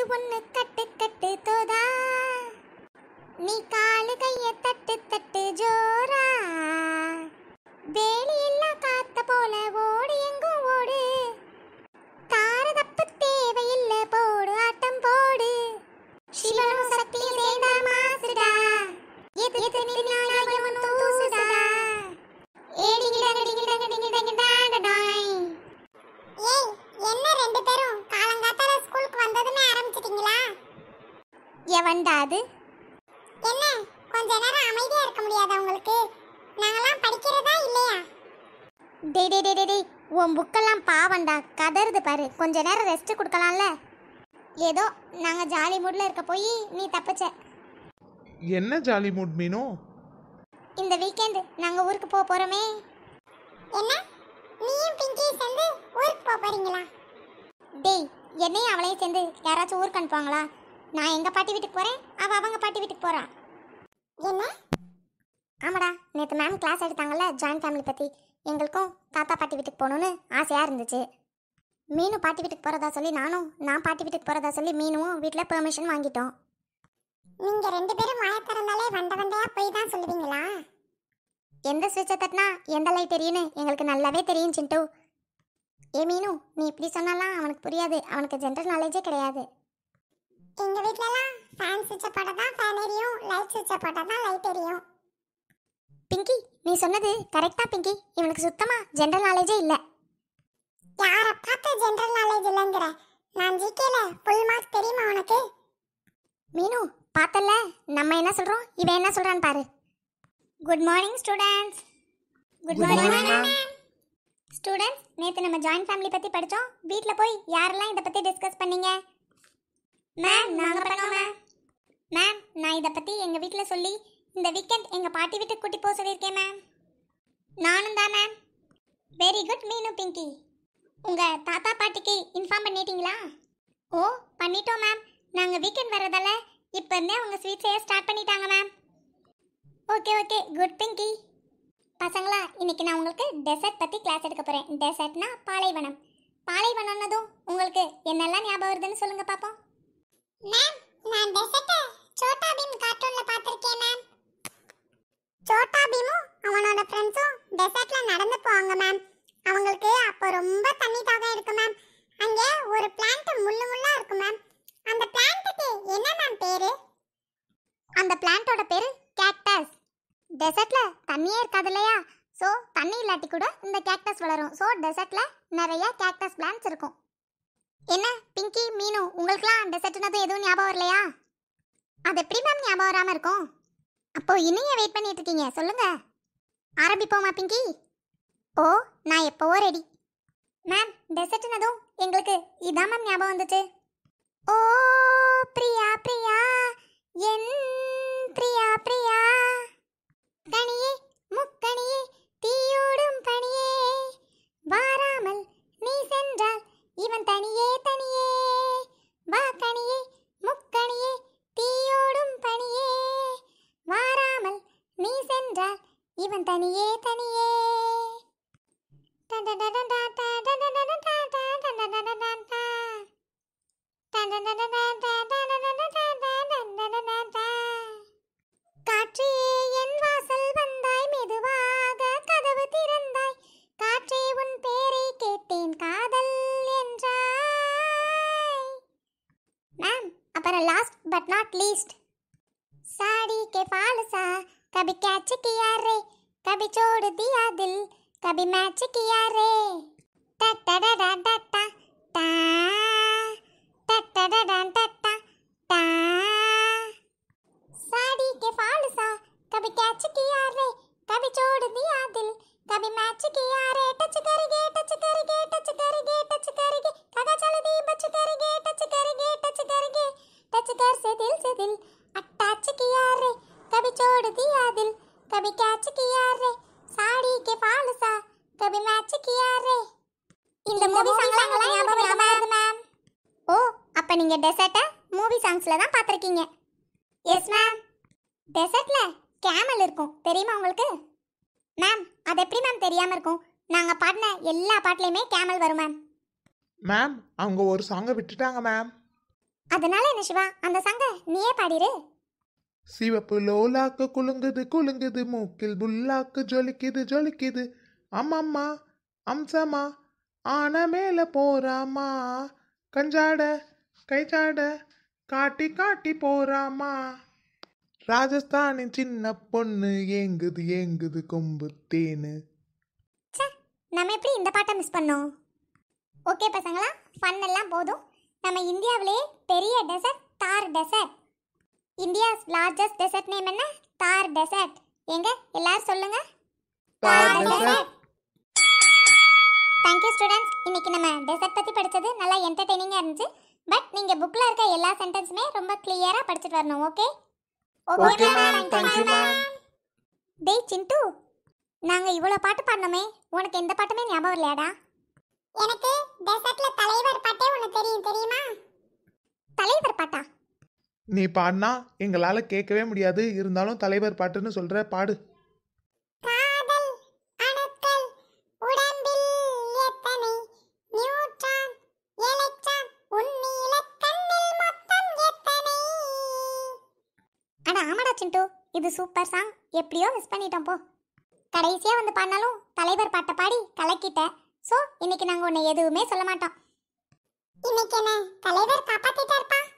கட்டு ஒன்று கட்டு கட்டு தோதா நீ காலு கைய தட்டு தட்டு ஜோரா வேலி எல்லாம் காத்த போல ஓடு எங்கோ வந்தா அது என்ன கொஞ்ச நேரம் அமைதியா இருக்க முடியாதா உங்களுக்கு நாங்கலாம் படிக்கிறதா இல்லையா டே டே டே டே உன் புக்கெல்லாம் பாவண்டா கதறுது பாரு கொஞ்ச நேரம் ரெஸ்ட் கொடுக்கலாம்ல ஏதோ நாங்க ஜாலி மூட்ல இருக்க போய் நீ தப்பிச்ச என்ன ஜாலி மூட் மீனோ இந்த வீக்கெண்ட் நாங்க ஊருக்கு போக போறோமே என்ன நீயும் பிங்கி சேர்ந்து ஊருக்கு போக போறீங்களா டேய் என்னையும் அவளையும் சேர்ந்து யாராச்சும் ஊருக்கு அனுப்புவாங்களா நான் எங்க பாட்டி வீட்டுக்கு போறேன் அவ அவங்க பாட்டி வீட்டுக்கு போறான் என்ன ஆமாடா நேற்று மேம் கிளாஸ் எடுத்தாங்கல்ல ஜாயின்ட் ஃபேமிலி பற்றி எங்களுக்கும் தாத்தா பாட்டி வீட்டுக்கு போகணுன்னு ஆசையாக இருந்துச்சு மீனும் பாட்டி வீட்டுக்கு போகிறதா சொல்லி நானும் நான் பாட்டி வீட்டுக்கு போகிறதா சொல்லி மீனும் வீட்டில் பெர்மிஷன் வாங்கிட்டோம் நீங்கள் ரெண்டு பேரும் வாய வந்த வந்தையா போய் தான் சொல்லுவீங்களா எந்த சுவிட்சை தட்டினா எந்த லைட் தெரியும்னு எங்களுக்கு நல்லாவே தெரியும் சிண்டு ஏ மீனு நீ இப்படி சொன்னாலாம் அவனுக்கு புரியாது அவனுக்கு ஜென்ரல் நாலேஜே கிடையாது எங்க வீட்லலாம் ஃபேன் சுவிட்ச போட்டா தான் ஃபேன் எரியும் லைட் சுவிட்ச போட்டா லைட் எரியும் பிங்கி நீ சொன்னது கரெக்டா பிங்கி இவனுக்கு சுத்தமா ஜென்ரல் நாலேஜே இல்ல யார பார்த்த ஜென்ரல் நாலேஜ் இல்லங்கற நான் ஜிகேல ஃபுல் மார்க் தெரியுமா உனக்கு மீனு பார்த்தல நம்ம என்ன சொல்றோம் இவன் என்ன சொல்றான்னு பாரு good morning students good morning students நேற்று நம்ம ஜாயின்ட் ஃபேமிலி பற்றி படித்தோம் வீட்டில் போய் யாரெல்லாம் இதை பற்றி டிஸ்கஸ் பண்ணீங்க மேம் நாங்கள் பண்ணோம் மேம் மேம் நான் இதை பற்றி எங்கள் வீட்டில் சொல்லி இந்த வீக்கெண்ட் எங்கள் பாட்டி வீட்டுக்கு கூட்டி போக சொல்லியிருக்கேன் மேம் நானும் தான் மேம் வெரி குட் மீனு பிங்கி உங்கள் தாத்தா பாட்டிக்கு இன்ஃபார்ம் பண்ணிட்டீங்களா ஓ பண்ணிட்டோம் மேம் நாங்கள் வீக்கெண்ட் வர்றதால இப்போ இருந்தே அவங்க ஸ்வீட்ஸையே ஸ்டார்ட் பண்ணிட்டாங்க ma'am okay okay good Pinky பசங்களா இன்னைக்கு நான் உங்களுக்கு டெசர்ட் பற்றி கிளாஸ் எடுக்க போகிறேன் டெசர்ட்னா பாலைவனம் பாலைவனம்னதும் உங்களுக்கு என்னெல்லாம் ஞாபகம் வருதுன்னு சொல்லுங்கள் பார்ப்போம் மேம் நான் டெசர்ட்ட சோட்டா பீம் கார்ட்டூன்ல பாத்திருக்கேன் மேம் சோட்டா பீமும் அவனோட ஃப்ரெண்ட்ஸும் டெசர்ட்ல நடந்து போவாங்க மேம் அவங்களுக்கு அப்போ ரொம்ப தண்ணி தாகம் இருக்கு மேம் அங்கே ஒரு பிளான்ட் முள்ளு முள்ளா இருக்கு மேம் அந்த பிளான்ட்டுக்கு என்ன மேம் பேரு அந்த பிளான்ட்டோட பேரு கேக்டஸ் டெசர்ட்ல தண்ணியே இருக்காது இல்லையா ஸோ தண்ணி இல்லாட்டி கூட இந்த கேக்டஸ் வளரும் ஸோ டெசர்ட்ல நிறைய கேக்டஸ் பிளான்ட்ஸ் இருக்கும் என்ன பிங்கி மீனு உங்களுக்குலாம் டெசர்ட்னதும் எதுவும் ஞாபகம் வரலையா அது எப்படி மேம் ஞாபகம் வராமல் இருக்கும் அப்போது இன்னும் வெயிட் பண்ணிட்டு இருக்கீங்க சொல்லுங்க ஆரம்பிப்போமா பிங்கி ஓ நான் எப்போவோ ரெடி மேம் டெசர்ட்னதும் எங்களுக்கு இதான் மேம் ஞாபகம் வந்துச்சு ஓ தனியே தனியே வா கனியே முக்கணியே தீயோடும் பணியே வாராமல் நீ சென்றால் இவன் தனியே தனியே டா டா டா டா டா पर last but not least sari के फाल सा कभी कैच किया रे कभी छोड़ दिया दिल कभी मैच किया रे टट्टा डा टट्टा टा टट्टा डा टट्टा टा साड़ी के फाल सा कभी कैच किया रे कभी छोड़ दिया दिल कभी मैच किया रे टच गे टच करके टच कर से दिल से दिल अटैच किया रे कभी छोड़ दिया दिल कभी कैच किया रे साड़ी के फाल सा कभी मैच किया रे இந்த மூவி சாங்லாம் ஞாபகம் இருக்காது மேம் ஓ அப்ப நீங்க டெசர்ட்ட மூவி சாங்ஸ்ல தான் பாத்திருக்கீங்க எஸ் மேம் டெசர்ட்ல கேமல் இருக்கும் தெரியுமா உங்களுக்கு மேம் அது எப்படி மேம் தெரியாம இருக்கும் நாங்க பாடின எல்லா பாட்டுலயுமே கேமல் வரும் மேம் மேம் அவங்க ஒரு சாங்கை விட்டுட்டாங்க மேம் அதனால என்ன சிவா அந்த சங்க நீயே பாடிரு சிவப்பு லோலாக்கு குலுங்குது குலுங்குது மூக்கில் புல்லாக்கு ஜொலிக்குது ஜொலிக்குது அம்மம்மா அம்சமா ஆன மேல போறாமா கஞ்சாட கைச்சாட காட்டி காட்டி போறாமா ராஜஸ்தானின் சின்ன பொண்ணு ஏங்குது ஏங்குது கொம்பு தேனு நம்ம எப்படி இந்த பாட்டை மிஸ் பண்ணோம் ஓகே பசங்களா ஃபன் எல்லாம் போதும் நம்ம இந்தியாவிலே பெரிய desert Thar desert India's largest desert name என்ன தார் டெசர்ட் எங்க எல்லாரும் சொல்லுங்க தேங்க்யூ ஸ்டூடெண்ட்ஸ் இன்னைக்கு நம்ம டெசர்ட் பற்றி படித்தது நல்லா என்டர்டெய்னிங்காக இருந்துச்சு பட் நீங்கள் புக்கில் இருக்க எல்லா சென்டென்ஸுமே ரொம்ப கிளியரா படிச்சுட்டு வரணும் ஓகே ஓகே மேம் நாங்கள் இவ்வளோ பாட்டு பாடினோமே உனக்கு எந்த பாட்டுமே ஞாபகம் இல்லையாடா எனக்கு டெசர்ட்ல தலைவர் பட்டே உனக்கு தெரியும் தெரியுமா தலைவர் பாட்டா நீ பாடினா எங்களால கேட்கவே முடியாது இருந்தாலும் தலைவர் பாட்டுன்னு சொல்ற பாடு அட இது சூப்பர் சாங் எப்படியோ மிஸ் பண்ணிட்டோம் போ கடைசியா வந்து பாடினாலும் தலைவர் பாட்டை பாடி கலக்கிட்ட ஸோ இன்னைக்கு நாங்கள் உன்னை எதுவுமே சொல்ல மாட்டோம் இன்னைக்கு என்ன தலைவர் இருப்பா